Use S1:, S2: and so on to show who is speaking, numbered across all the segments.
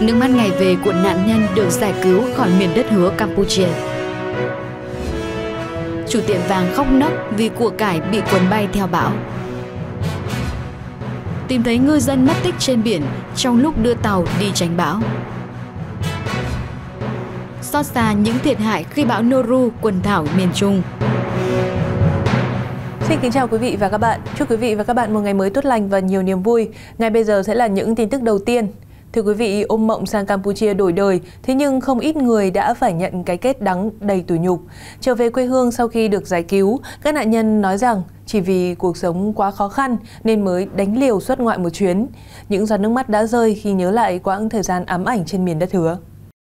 S1: Nước mắt ngày về của nạn nhân được giải cứu khỏi miền đất hứa Campuchia. Chủ tiệm vàng khóc nấc vì của cải bị cuốn bay theo bão. Tìm thấy ngư dân mất tích trên biển trong lúc đưa tàu đi tránh bão.
S2: Xót xa những thiệt hại khi bão Noru quần thảo miền Trung. Xin kính chào quý vị và các bạn. Chúc quý vị và các bạn một ngày mới tốt lành và nhiều niềm vui. Ngay bây giờ sẽ là những tin tức đầu tiên. Thưa quý vị, ôm mộng sang Campuchia đổi đời, thế nhưng không ít người đã phải nhận cái kết đắng đầy tủ nhục. Trở về quê hương sau khi được giải cứu, các nạn nhân nói rằng chỉ vì cuộc sống quá khó khăn nên mới đánh liều xuất ngoại một chuyến. Những giọt nước mắt đã rơi khi nhớ lại quãng thời gian ám ảnh trên miền đất hứa.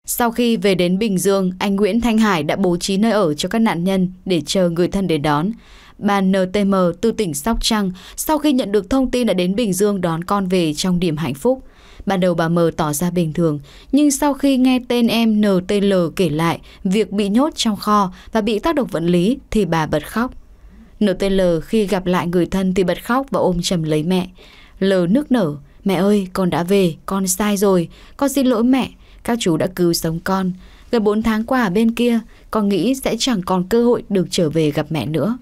S2: Sau
S1: khi về đến Bình Dương, anh Nguyễn Thanh Hải đã bố trí nơi ở cho các nạn nhân để chờ người thân đến đón. Bà NTM từ tỉnh Sóc Trăng sau khi nhận được thông tin đã đến Bình Dương đón con về trong điểm hạnh phúc. Ban đầu bà mờ tỏ ra bình thường, nhưng sau khi nghe tên em NTL kể lại việc bị nhốt trong kho và bị tác động vận lý thì bà bật khóc. NTL khi gặp lại người thân thì bật khóc và ôm chầm lấy mẹ. L nước nở, mẹ ơi con đã về, con sai rồi, con xin lỗi mẹ, các chú đã cứu sống con. Gần 4 tháng qua ở bên kia, con nghĩ sẽ chẳng còn cơ hội được trở về gặp mẹ nữa.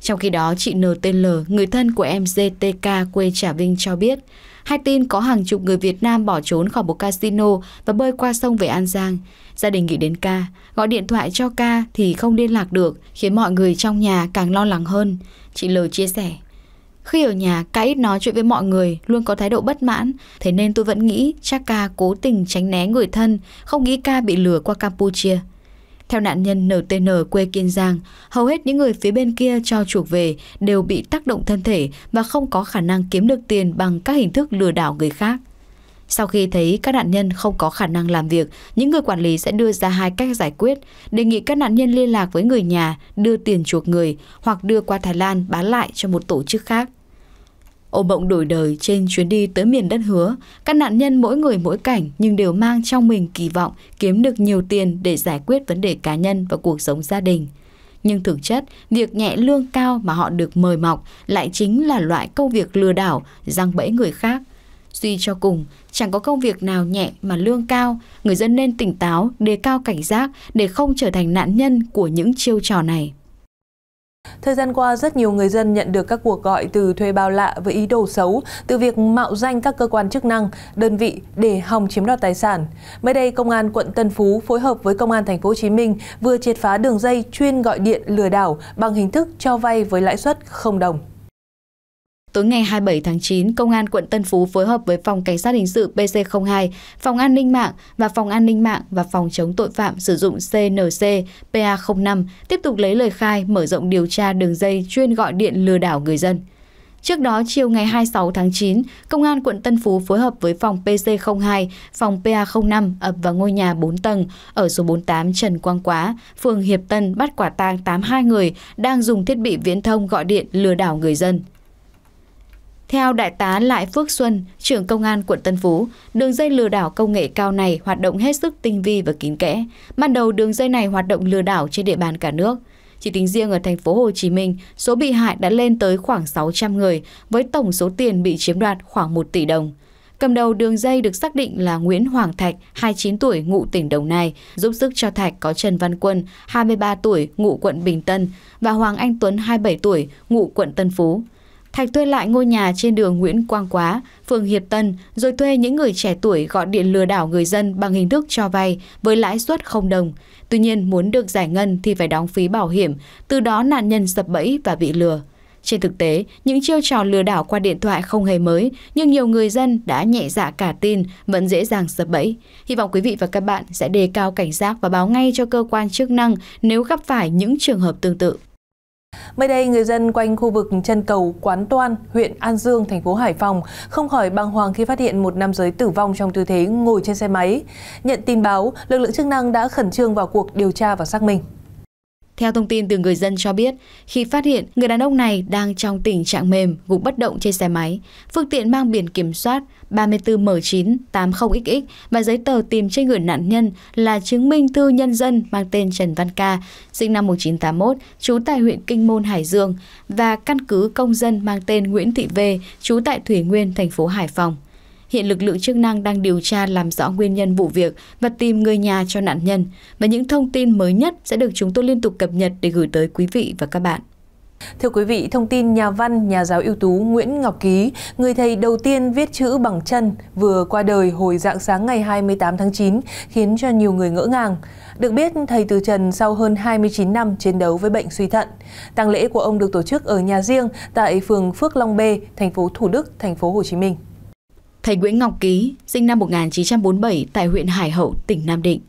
S1: Trong khi đó, chị NTL, người thân của em ZTK quê Trà Vinh cho biết, hay tin có hàng chục người Việt Nam bỏ trốn khỏi một casino và bơi qua sông về An Giang. Gia đình nghĩ đến ca, gọi điện thoại cho ca thì không liên lạc được, khiến mọi người trong nhà càng lo lắng hơn. Chị L chia sẻ. Khi ở nhà, ca ít nói chuyện với mọi người, luôn có thái độ bất mãn, thế nên tôi vẫn nghĩ chắc ca cố tình tránh né người thân, không nghĩ ca bị lừa qua Campuchia. Theo nạn nhân NTN quê Kiên Giang, hầu hết những người phía bên kia cho chuộc về đều bị tác động thân thể và không có khả năng kiếm được tiền bằng các hình thức lừa đảo người khác. Sau khi thấy các nạn nhân không có khả năng làm việc, những người quản lý sẽ đưa ra hai cách giải quyết, đề nghị các nạn nhân liên lạc với người nhà, đưa tiền chuộc người hoặc đưa qua Thái Lan bán lại cho một tổ chức khác. Ôm bộng đổi đời trên chuyến đi tới miền đất hứa, các nạn nhân mỗi người mỗi cảnh nhưng đều mang trong mình kỳ vọng kiếm được nhiều tiền để giải quyết vấn đề cá nhân và cuộc sống gia đình. Nhưng thực chất, việc nhẹ lương cao mà họ được mời mọc lại chính là loại công việc lừa đảo, răng bẫy người khác. Suy cho cùng, chẳng có công việc nào nhẹ mà lương cao, người dân nên tỉnh táo,
S2: đề cao cảnh giác để không trở thành nạn nhân của những chiêu trò này. Thời gian qua, rất nhiều người dân nhận được các cuộc gọi từ thuê bao lạ với ý đồ xấu từ việc mạo danh các cơ quan chức năng, đơn vị để hòng chiếm đoạt tài sản. Mới đây, Công an quận Tân Phú phối hợp với Công an Thành phố Hồ Chí Minh vừa triệt phá đường dây chuyên gọi điện lừa đảo bằng hình thức cho vay với lãi suất không đồng. Tối ngày 27 tháng 9, Công an quận Tân
S1: Phú phối hợp với Phòng Cảnh sát Hình sự PC02, Phòng An ninh mạng và Phòng An ninh mạng và Phòng chống tội phạm sử dụng CNC PA05 tiếp tục lấy lời khai mở rộng điều tra đường dây chuyên gọi điện lừa đảo người dân. Trước đó, chiều ngày 26 tháng 9, Công an quận Tân Phú phối hợp với phòng PC02, phòng PA05 ập vào ngôi nhà 4 tầng ở số 48 Trần Quang Quá, phường Hiệp Tân bắt quả tang 82 người đang dùng thiết bị viễn thông gọi điện lừa đảo người dân. Theo đại tá Lại Phước Xuân, trưởng công an quận Tân Phú, đường dây lừa đảo công nghệ cao này hoạt động hết sức tinh vi và kín kẽ. Ban đầu đường dây này hoạt động lừa đảo trên địa bàn cả nước. Chỉ tính riêng ở thành phố Hồ Chí Minh, số bị hại đã lên tới khoảng 600 người với tổng số tiền bị chiếm đoạt khoảng 1 tỷ đồng. Cầm đầu đường dây được xác định là Nguyễn Hoàng Thạch, 29 tuổi, ngụ tỉnh Đồng Nai, giúp sức cho Thạch có Trần Văn Quân, 23 tuổi, ngụ quận Bình Tân và Hoàng Anh Tuấn, 27 tuổi, ngụ quận Tân Phú. Thạch thuê lại ngôi nhà trên đường Nguyễn Quang Quá, phường Hiệp Tân, rồi thuê những người trẻ tuổi gọi điện lừa đảo người dân bằng hình thức cho vay với lãi suất không đồng. Tuy nhiên, muốn được giải ngân thì phải đóng phí bảo hiểm, từ đó nạn nhân sập bẫy và bị lừa. Trên thực tế, những chiêu trò lừa đảo qua điện thoại không hề mới, nhưng nhiều người dân đã nhẹ dạ cả tin, vẫn dễ dàng sập bẫy. Hy vọng quý vị và các bạn sẽ đề cao
S2: cảnh giác và báo ngay cho cơ quan chức năng nếu gặp phải những trường hợp tương tự. Mới đây, người dân quanh khu vực chân cầu Quán Toan, huyện An Dương, thành phố Hải Phòng không khỏi bàng hoàng khi phát hiện một nam giới tử vong trong tư thế ngồi trên xe máy. Nhận tin báo, lực lượng chức năng đã khẩn trương vào cuộc điều tra và xác minh theo thông tin từ người dân cho biết khi
S1: phát hiện người đàn ông này đang trong tình trạng mềm gục bất động trên xe máy phương tiện mang biển kiểm soát 34 m 980 xx và giấy tờ tìm trên người nạn nhân là chứng minh thư nhân dân mang tên Trần Văn Ca sinh năm 1981 trú tại huyện Kinh Môn Hải Dương và căn cứ công dân mang tên Nguyễn Thị V trú tại Thủy Nguyên thành phố Hải Phòng Hiện lực lượng chức năng đang điều tra làm rõ nguyên nhân vụ việc và tìm người nhà cho nạn nhân. Và những thông tin mới nhất sẽ được chúng tôi liên tục cập nhật để gửi tới quý vị và các bạn.
S2: Thưa quý vị, thông tin nhà văn, nhà giáo ưu tú Nguyễn Ngọc Ký, người thầy đầu tiên viết chữ bằng chân, vừa qua đời hồi dạng sáng ngày 28 tháng 9, khiến cho nhiều người ngỡ ngàng. Được biết, thầy từ trần sau hơn 29 năm chiến đấu với bệnh suy thận. Tang lễ của ông được tổ chức ở nhà riêng tại phường Phước Long B, thành phố Thủ Đức, thành phố Hồ Chí Minh. Thầy Nguyễn Ngọc Ký, sinh năm 1947 tại huyện Hải Hậu, tỉnh Nam Định.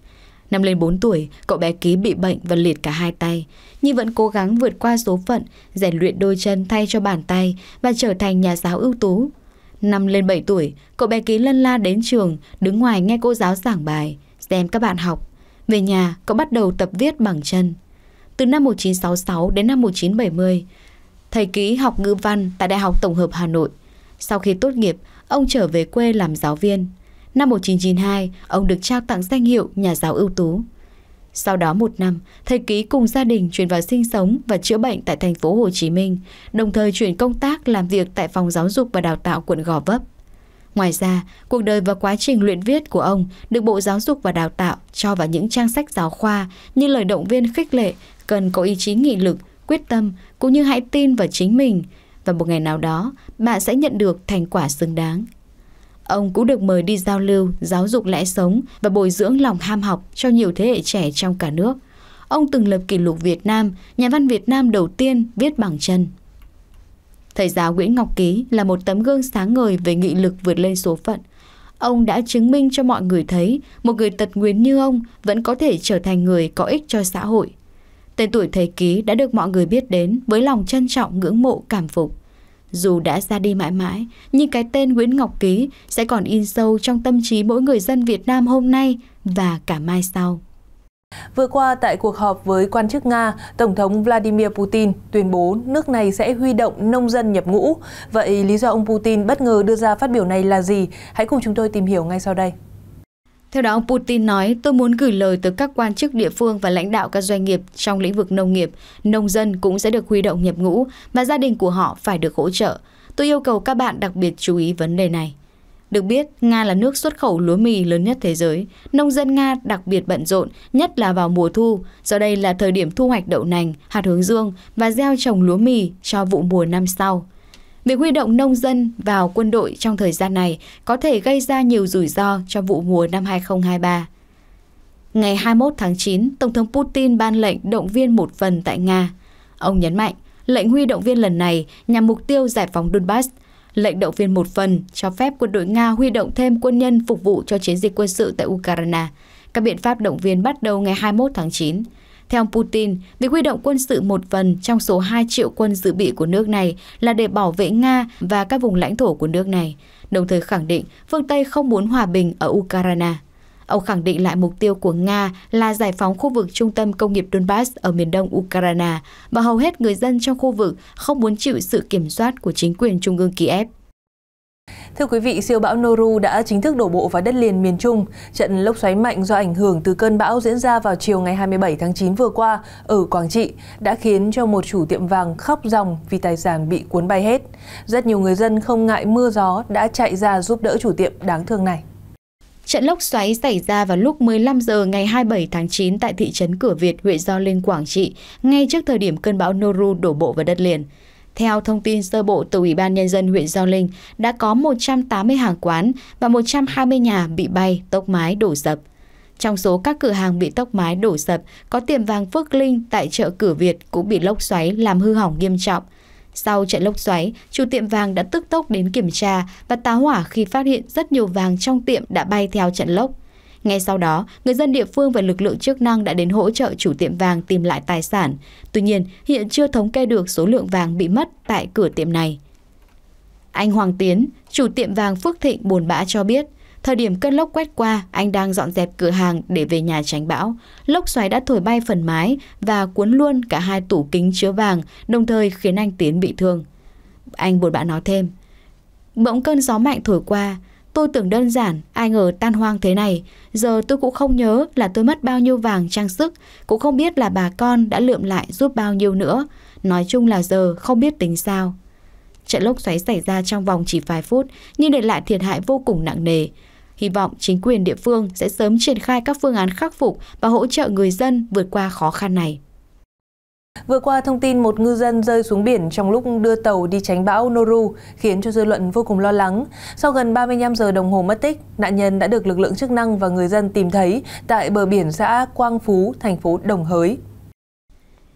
S1: Năm lên 4 tuổi, cậu bé Ký bị bệnh và liệt cả hai tay, nhưng vẫn cố gắng vượt qua số phận, rèn luyện đôi chân thay cho bàn tay và trở thành nhà giáo ưu tú. Năm lên 7 tuổi, cậu bé Ký lân la đến trường, đứng ngoài nghe cô giáo giảng bài, xem các bạn học. Về nhà, cậu bắt đầu tập viết bằng chân. Từ năm 1966 đến năm 1970, thầy Ký học ngữ văn tại Đại học Tổng hợp Hà Nội. Sau khi tốt nghiệp, ông trở về quê làm giáo viên. Năm 1992, ông được trao tặng danh hiệu nhà giáo ưu tú. Sau đó một năm, thầy ký cùng gia đình chuyển vào sinh sống và chữa bệnh tại thành phố Hồ Chí Minh, đồng thời chuyển công tác làm việc tại phòng giáo dục và đào tạo quận Gò Vấp. Ngoài ra, cuộc đời và quá trình luyện viết của ông được Bộ Giáo dục và Đào tạo cho vào những trang sách giáo khoa như lời động viên khích lệ, cần có ý chí nghị lực, quyết tâm, cũng như hãy tin vào chính mình, và một ngày nào đó, bạn sẽ nhận được thành quả xứng đáng. Ông cũng được mời đi giao lưu, giáo dục lẽ sống và bồi dưỡng lòng ham học cho nhiều thế hệ trẻ trong cả nước. Ông từng lập kỷ lục Việt Nam, nhà văn Việt Nam đầu tiên viết bằng chân. Thầy giáo Nguyễn Ngọc Ký là một tấm gương sáng ngời về nghị lực vượt lên số phận. Ông đã chứng minh cho mọi người thấy một người tật nguyền như ông vẫn có thể trở thành người có ích cho xã hội. Tên tuổi thầy ký đã được mọi người biết đến với lòng trân trọng ngưỡng mộ cảm phục. Dù đã ra đi mãi mãi, nhưng cái tên Nguyễn Ngọc
S2: Ký sẽ còn in sâu trong tâm trí mỗi người dân Việt Nam hôm nay và cả mai sau. Vừa qua, tại cuộc họp với quan chức Nga, Tổng thống Vladimir Putin tuyên bố nước này sẽ huy động nông dân nhập ngũ. Vậy lý do ông Putin bất ngờ đưa ra phát biểu này là gì? Hãy cùng chúng tôi tìm hiểu ngay sau đây. Theo đó, ông Putin nói, tôi muốn gửi lời
S1: tới các quan chức địa phương và lãnh đạo các doanh nghiệp trong lĩnh vực nông nghiệp. Nông dân cũng sẽ được huy động nhập ngũ và gia đình của họ phải được hỗ trợ. Tôi yêu cầu các bạn đặc biệt chú ý vấn đề này. Được biết, Nga là nước xuất khẩu lúa mì lớn nhất thế giới. Nông dân Nga đặc biệt bận rộn, nhất là vào mùa thu, do đây là thời điểm thu hoạch đậu nành, hạt hướng dương và gieo trồng lúa mì cho vụ mùa năm sau. Việc huy động nông dân vào quân đội trong thời gian này có thể gây ra nhiều rủi ro cho vụ mùa năm 2023. Ngày 21 tháng 9, Tổng thống Putin ban lệnh động viên một phần tại Nga. Ông nhấn mạnh, lệnh huy động viên lần này nhằm mục tiêu giải phóng Donbass. Lệnh động viên một phần cho phép quân đội Nga huy động thêm quân nhân phục vụ cho chiến dịch quân sự tại Ukraine. Các biện pháp động viên bắt đầu ngày 21 tháng 9. Theo Putin, việc huy động quân sự một phần trong số 2 triệu quân dự bị của nước này là để bảo vệ Nga và các vùng lãnh thổ của nước này, đồng thời khẳng định phương Tây không muốn hòa bình ở Ukraine. Ông khẳng định lại mục tiêu của Nga là giải phóng khu vực trung tâm công nghiệp Donbass ở miền đông Ukraine và hầu hết người dân trong
S2: khu vực không muốn chịu sự kiểm soát của chính quyền trung ương Kiev. Thưa quý vị, siêu bão Noru đã chính thức đổ bộ vào đất liền miền Trung. Trận lốc xoáy mạnh do ảnh hưởng từ cơn bão diễn ra vào chiều ngày 27 tháng 9 vừa qua ở Quảng Trị đã khiến cho một chủ tiệm vàng khóc ròng vì tài sản bị cuốn bay hết. Rất nhiều người dân không ngại mưa gió đã chạy ra giúp đỡ chủ tiệm đáng thương này. Trận lốc xoáy xảy ra vào lúc 15 giờ ngày 27
S1: tháng 9 tại thị trấn Cửa Việt, huyện Gio Linh, Quảng Trị, ngay trước thời điểm cơn bão Noru đổ bộ vào đất liền. Theo thông tin sơ bộ từ Ủy ban Nhân dân huyện Giao Linh, đã có 180 hàng quán và 120 nhà bị bay, tốc mái, đổ sập. Trong số các cửa hàng bị tốc mái đổ sập, có tiệm vàng Phước Linh tại chợ Cửa Việt cũng bị lốc xoáy làm hư hỏng nghiêm trọng. Sau trận lốc xoáy, chủ tiệm vàng đã tức tốc đến kiểm tra và tá hỏa khi phát hiện rất nhiều vàng trong tiệm đã bay theo trận lốc ngay sau đó người dân địa phương và lực lượng chức năng đã đến hỗ trợ chủ tiệm vàng tìm lại tài sản tuy nhiên hiện chưa thống kê được số lượng vàng bị mất tại cửa tiệm này anh hoàng tiến chủ tiệm vàng phước thịnh buồn bã cho biết Thời điểm cơn lốc quét qua, anh đang dọn dẹp cửa hàng để về nhà tránh bão. Lốc xoáy đã thổi bay phần mái và cuốn luôn cả hai tủ kính chứa vàng, đồng thời khiến anh Tiến bị thương. Anh buồn bã nói thêm. Bỗng cơn gió mạnh thổi qua, Tôi tưởng đơn giản, ai ngờ tan hoang thế này. Giờ tôi cũng không nhớ là tôi mất bao nhiêu vàng trang sức, cũng không biết là bà con đã lượm lại giúp bao nhiêu nữa. Nói chung là giờ không biết tính sao. Trận lốc xoáy xảy ra trong vòng chỉ vài phút, nhưng để lại thiệt hại vô cùng nặng nề. Hy vọng chính quyền địa phương sẽ sớm triển khai các phương án khắc phục
S2: và hỗ trợ người dân vượt qua khó khăn này. Vừa qua, thông tin một ngư dân rơi xuống biển trong lúc đưa tàu đi tránh bão Noru khiến cho dư luận vô cùng lo lắng. Sau gần 35 giờ đồng hồ mất tích, nạn nhân đã được lực lượng chức năng và người dân tìm thấy tại bờ biển xã Quang Phú, thành phố Đồng Hới.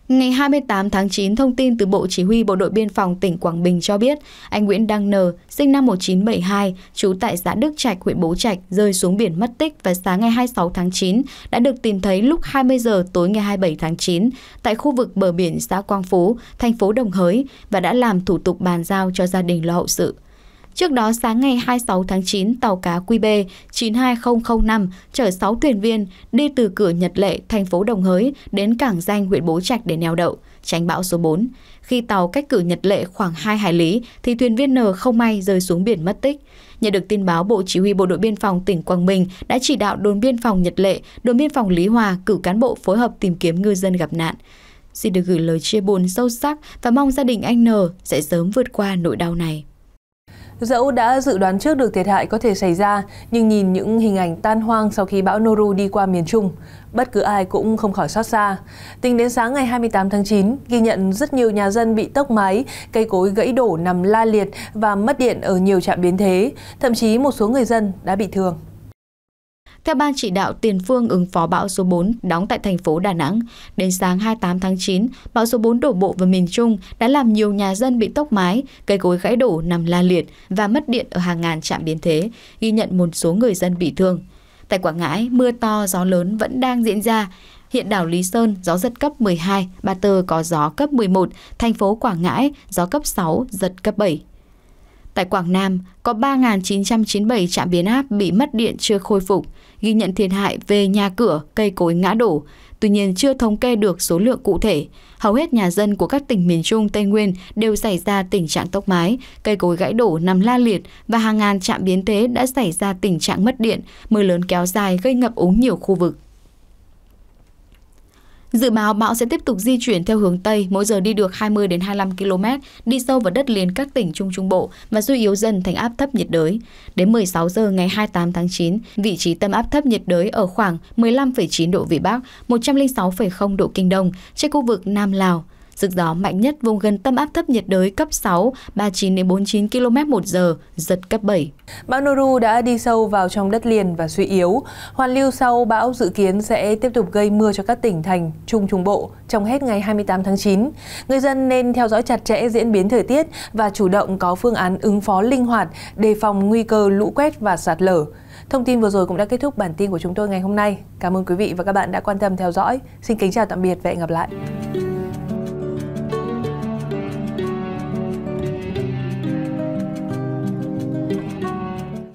S2: Ngày 28 tháng 9, thông tin từ
S1: Bộ Chỉ huy Bộ đội Biên phòng tỉnh Quảng Bình cho biết, anh Nguyễn Đăng Nờ, sinh năm 1972, trú tại xã Đức Trạch, huyện Bố Trạch, rơi xuống biển mất tích và sáng ngày 26 tháng 9, đã được tìm thấy lúc 20 giờ tối ngày 27 tháng 9 tại khu vực bờ biển xã Quang Phú, thành phố Đồng Hới và đã làm thủ tục bàn giao cho gia đình lo hậu sự. Trước đó sáng ngày 26 tháng 9, tàu cá QB 92005 chở 6 thuyền viên đi từ cửa Nhật Lệ, thành phố Đồng Hới đến cảng danh huyện Bố Trạch để neo đậu, tránh bão số 4. Khi tàu cách cửa Nhật Lệ khoảng 2 hải lý thì thuyền viên N không may rơi xuống biển mất tích. Nhận được tin báo, Bộ Chỉ huy Bộ đội Biên phòng tỉnh Quảng Bình đã chỉ đạo đồn biên phòng Nhật Lệ, đồn biên phòng Lý Hòa cử cán bộ phối hợp tìm kiếm ngư dân gặp nạn. Xin được gửi lời chia buồn sâu sắc và mong
S2: gia đình anh N sẽ sớm vượt qua nỗi đau này. Dẫu đã dự đoán trước được thiệt hại có thể xảy ra, nhưng nhìn những hình ảnh tan hoang sau khi bão Noru đi qua miền Trung, bất cứ ai cũng không khỏi xót xa. Tính đến sáng ngày 28 tháng 9, ghi nhận rất nhiều nhà dân bị tốc mái, cây cối gãy đổ nằm la liệt và mất điện ở nhiều trạm biến thế, thậm chí một số người dân đã bị thương. Theo Ban chỉ đạo tiền phương ứng phó bão số
S1: 4 đóng tại thành phố Đà Nẵng, đến sáng 28 tháng 9, bão số 4 đổ bộ vào miền Trung đã làm nhiều nhà dân bị tốc mái, cây cối gãy đổ nằm la liệt và mất điện ở hàng ngàn trạm biến thế, ghi nhận một số người dân bị thương. Tại Quảng Ngãi, mưa to, gió lớn vẫn đang diễn ra. Hiện đảo Lý Sơn, gió giật cấp 12, Ba Tơ có gió cấp 11, thành phố Quảng Ngãi, gió cấp 6, giật cấp 7. Tại Quảng Nam, có 3.997 trạm biến áp bị mất điện chưa khôi phục, ghi nhận thiệt hại về nhà cửa, cây cối ngã đổ, tuy nhiên chưa thống kê được số lượng cụ thể. Hầu hết nhà dân của các tỉnh miền Trung, Tây Nguyên đều xảy ra tình trạng tốc mái, cây cối gãy đổ nằm la liệt và hàng ngàn trạm biến thế đã xảy ra tình trạng mất điện, mưa lớn kéo dài gây ngập úng nhiều khu vực. Dự báo bão sẽ tiếp tục di chuyển theo hướng Tây, mỗi giờ đi được 20 đến 25 km, đi sâu vào đất liền các tỉnh Trung Trung Bộ và suy yếu dần thành áp thấp nhiệt đới. Đến 16 giờ ngày 28 tháng 9, vị trí tâm áp thấp nhiệt đới ở khoảng 15,9 độ Vĩ Bắc, 106,0 độ Kinh Đông, trên khu vực Nam Lào, Sức gió mạnh nhất vùng gần
S2: tâm áp thấp nhiệt đới cấp 6, 39 49 km một giờ, giật cấp 7. Bão Noru đã đi sâu vào trong đất liền và suy yếu. Hoàn lưu sau bão dự kiến sẽ tiếp tục gây mưa cho các tỉnh thành Trung Trung Bộ trong hết ngày 28 tháng 9. Người dân nên theo dõi chặt chẽ diễn biến thời tiết và chủ động có phương án ứng phó linh hoạt, đề phòng nguy cơ lũ quét và sạt lở. Thông tin vừa rồi cũng đã kết thúc bản tin của chúng tôi ngày hôm nay. Cảm ơn quý vị và các bạn đã quan tâm theo dõi. Xin kính chào tạm biệt và hẹn gặp lại.